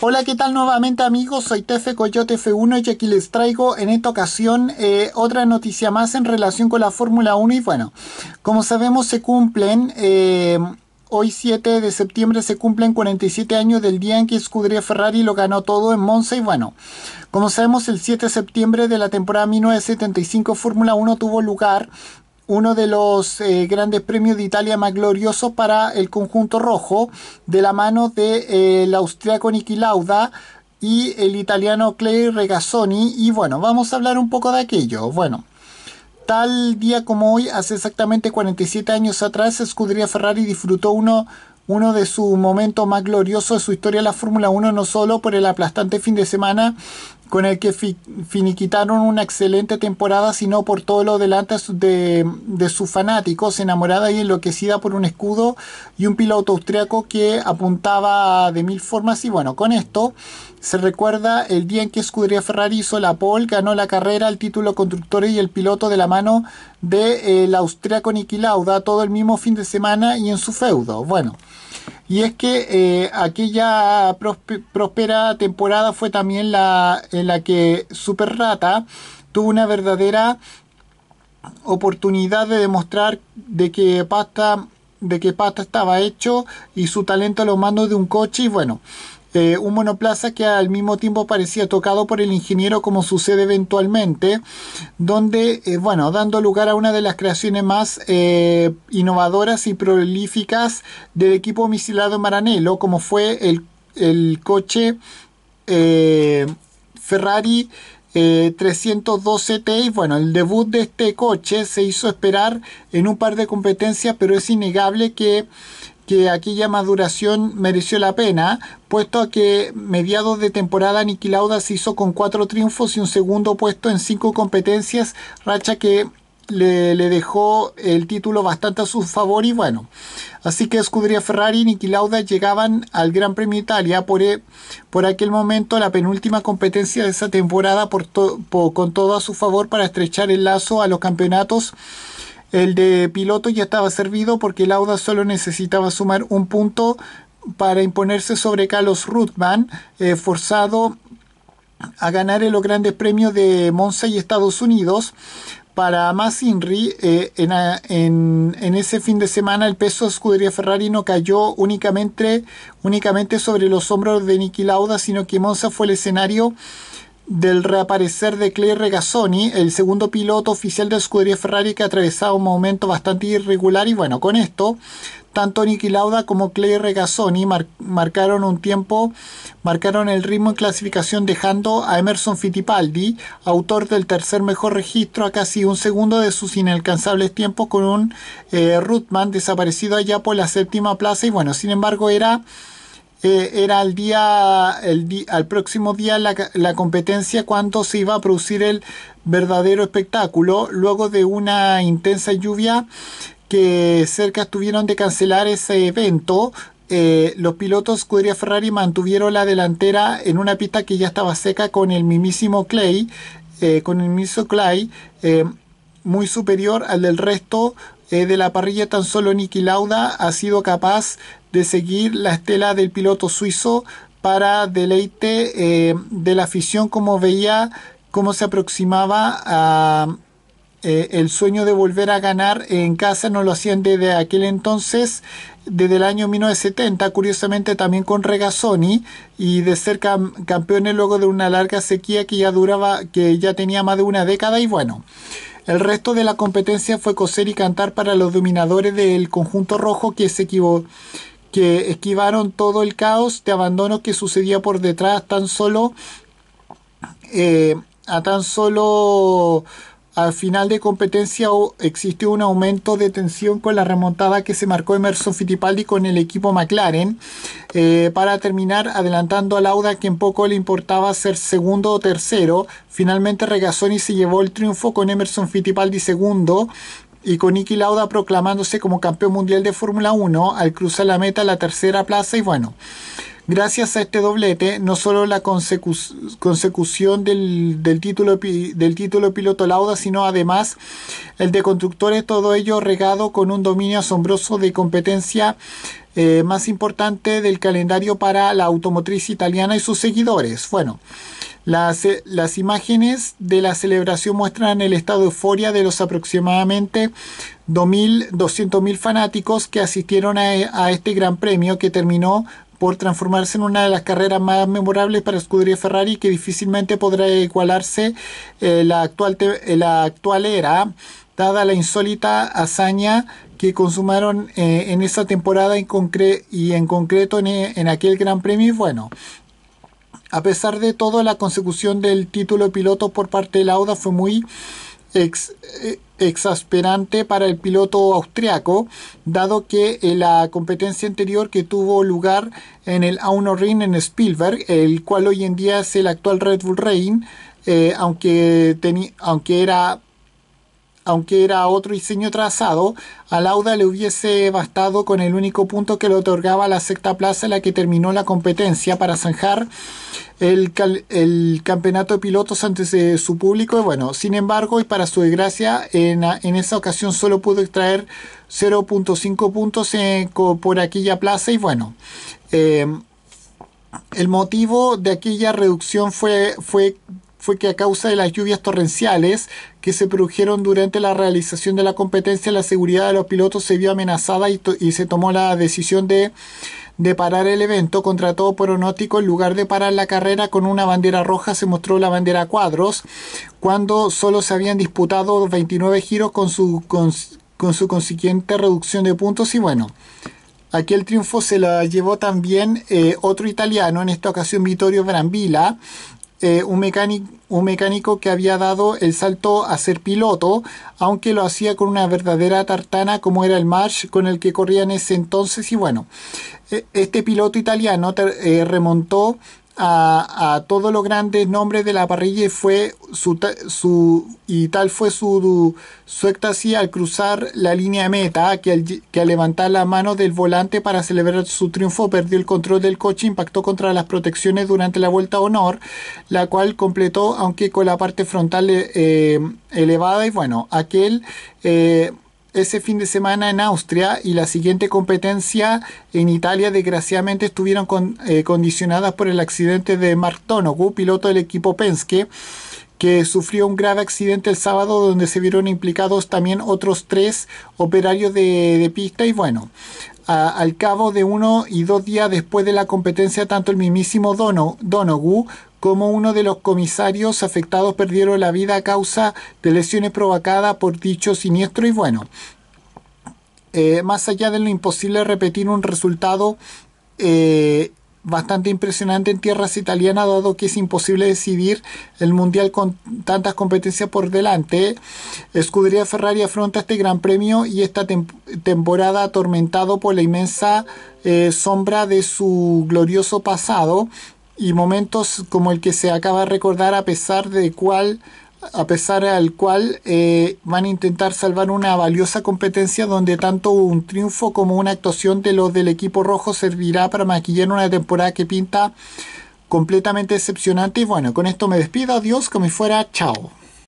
Hola, ¿qué tal nuevamente amigos? Soy Tefe Coyote F1 y aquí les traigo en esta ocasión eh, otra noticia más en relación con la Fórmula 1 y bueno, como sabemos se cumplen... Eh, hoy 7 de septiembre se cumplen 47 años del día en que Scuderia Ferrari lo ganó todo en Monza y bueno, como sabemos el 7 de septiembre de la temporada 1975 Fórmula 1 tuvo lugar uno de los eh, grandes premios de Italia más gloriosos para el conjunto rojo, de la mano del de, eh, austriaco Niki Lauda y el italiano Clay Regazzoni. Y bueno, vamos a hablar un poco de aquello. Bueno. Tal día como hoy, hace exactamente 47 años atrás, Scuderia Ferrari disfrutó uno uno de sus momentos más gloriosos de su historia la Fórmula 1, no solo por el aplastante fin de semana con el que finiquitaron una excelente temporada, sino por todo lo delante de, de, sus fanáticos, enamorada y enloquecida por un escudo y un piloto austriaco que apuntaba de mil formas. Y bueno, con esto se recuerda el día en que Scuderia Ferrari hizo la pole, ganó la carrera, el título constructor y el piloto de la mano del de, el austriaco Niki Lauda, todo el mismo fin de semana y en su feudo. Bueno. Y es que eh, aquella próspera temporada fue también la en la que Super Rata tuvo una verdadera oportunidad de demostrar de que pasta de que pasta estaba hecho y su talento a los de un coche y bueno este, un monoplaza que al mismo tiempo parecía tocado por el ingeniero como sucede eventualmente, donde, eh, bueno, dando lugar a una de las creaciones más eh, innovadoras y prolíficas del equipo misilado Maranello, como fue el, el coche eh, Ferrari. 312T y bueno, el debut de este coche se hizo esperar en un par de competencias, pero es innegable que que aquella maduración mereció la pena, puesto que mediados de temporada Niki se hizo con cuatro triunfos y un segundo puesto en cinco competencias, racha que le, dejó el título bastante a su favor y bueno. Así que Scuderia Ferrari y Niki llegaban al Gran Premio Italia por, e, por aquel momento la penúltima competencia de esa temporada con todo a su favor para estrechar el lazo a los campeonatos el de piloto ya estaba servido porque Lauda solo necesitaba sumar un punto para imponerse sobre Carlos Rutman, eh, forzado a ganar en los grandes premios de Monza y Estados Unidos. Para más Inri, eh, en, ese fin de semana el peso de Escudería Ferrari no cayó únicamente, únicamente sobre los hombros de Nicky Lauda, sino que Monza fue el escenario del reaparecer de Clay Regazzoni, el segundo piloto oficial de escudería Ferrari que atravesaba un momento bastante irregular y bueno, con esto tanto Niki Lauda como Clay Regazzoni marcaron un tiempo, marcaron el ritmo en clasificación dejando a Emerson Fittipaldi, autor del tercer mejor registro, a casi un segundo de sus inalcanzables tiempos con un eh, desaparecido allá por la séptima plaza y bueno, sin embargo era eh, era al día, el, al próximo día la, competencia cuando se iba a producir el verdadero espectáculo, luego de una intensa lluvia que cerca estuvieron de cancelar ese evento. Eh, los pilotos Scuderia Ferrari mantuvieron la delantera en una pista que ya estaba seca con el mismísimo Clay, eh, con el mismo Clay, muy superior al del resto eh, de la parrilla tan solo Niki Lauda ha sido capaz de seguir la estela del piloto suizo para deleite eh, de la afición como veía cómo se aproximaba eh, el sueño de volver a ganar en casa no lo hacían desde aquel entonces, desde el año 1970, curiosamente también con Regazzoni, y de ser campeones luego de una larga sequía que ya duraba, que ya tenía más de una década, y bueno. El resto de la competencia fue coser y cantar para los dominadores del conjunto rojo que se que esquivaron todo el caos de abandono que sucedía por detrás tan solo eh, a tan solo al final de competencia existió un aumento de tensión con la remontada que se marcó Emerson Fittipaldi con el equipo McLaren eh, para terminar adelantando a Lauda que en poco le importaba ser segundo o tercero. Finalmente Regazzoni se llevó el triunfo con Emerson Fittipaldi segundo y con Niki Lauda proclamándose como campeón mundial de Fórmula 1 al cruzar la meta la tercera plaza y bueno. Gracias a este doblete, no solo la consecución del, título, del título piloto Lauda, sino además el de constructores, todo ello regado con un dominio asombroso de competencia eh, más importante del calendario para la automotriz italiana y sus seguidores. Bueno, las, imágenes de la celebración muestran el estado de euforia de los aproximadamente 2.200.000 fanáticos que asistieron a, este gran premio que terminó por transformarse en una de las carreras más memorables para Scuderia Ferrari que difícilmente podrá igualarse eh, la, actual eh, la actual era, dada la insólita hazaña que consumaron eh, en esa temporada en y en concreto en, aquel Gran Premio. Bueno, a pesar de todo, la consecución del título de piloto por parte de Lauda fue muy exasperante para el piloto austriaco, dado que eh, la competencia anterior que tuvo lugar en el A1 Ring en Spielberg, el cual hoy en día es el actual Red Bull Ring, eh, aunque, aunque era aunque era otro diseño trazado, a Lauda le hubiese bastado con el único punto que le otorgaba la sexta plaza en la que terminó la competencia para zanjar el, campeonato de pilotos antes de su público. Y bueno, sin embargo, y para su desgracia, en, esa ocasión solo pudo extraer 0.5 puntos por aquella plaza. Y bueno, eh, el motivo de aquella reducción fue, fue fue que a causa de las lluvias torrenciales que se produjeron durante la realización de la competencia, la seguridad de los pilotos se vio amenazada y, se tomó la decisión de, de parar el evento. Contra todo pronóstico, en lugar de parar la carrera con una bandera roja, se mostró la bandera cuadros, cuando solo se habían disputado 29 giros con su, con, su consiguiente reducción de puntos y bueno. Aquí el triunfo se lo llevó también eh, otro italiano, en esta ocasión Vittorio Brambilla, este, un, mecánico, un mecánico que había dado el salto a ser piloto, aunque lo hacía con una verdadera tartana como era el March con el que corrían en ese entonces. Y bueno, e, este piloto italiano eh, remontó a, todos los grandes nombres de la parrilla y fue su, y tal fue su, al cruzar la línea meta que al, que al levantar la mano del volante para celebrar su triunfo perdió el control del coche impactó contra las protecciones durante la vuelta honor la cual completó aunque con la parte frontal eh, elevada y bueno aquel eh, ese fin de semana en Austria y la siguiente competencia en Italia desgraciadamente estuvieron eh, condicionadas por el accidente de Mark Tonogu, piloto del equipo Penske, que sufrió un grave accidente el sábado donde se vieron implicados también otros tres operarios de, pista y bueno, al cabo de uno y dos días después de la competencia, tanto el mismísimo Dono, Donoghue ...como uno de los comisarios afectados perdieron la vida a causa de lesiones provocadas por dicho siniestro y bueno, eh, más allá de lo imposible repetir un resultado eh, bastante impresionante en tierras italianas, dado que es imposible decidir el mundial con tantas competencias por delante. ...Scuderia Ferrari afronta este gran premio y esta temporada atormentado por la inmensa eh, sombra de su glorioso pasado, y momentos como el que se acaba de recordar a pesar de cual a pesar al cual eh, van a intentar salvar una valiosa competencia donde tanto un triunfo como una actuación de los del equipo rojo servirá para maquillar una temporada que pinta completamente decepcionante y bueno con esto me despido adiós como si fuera chao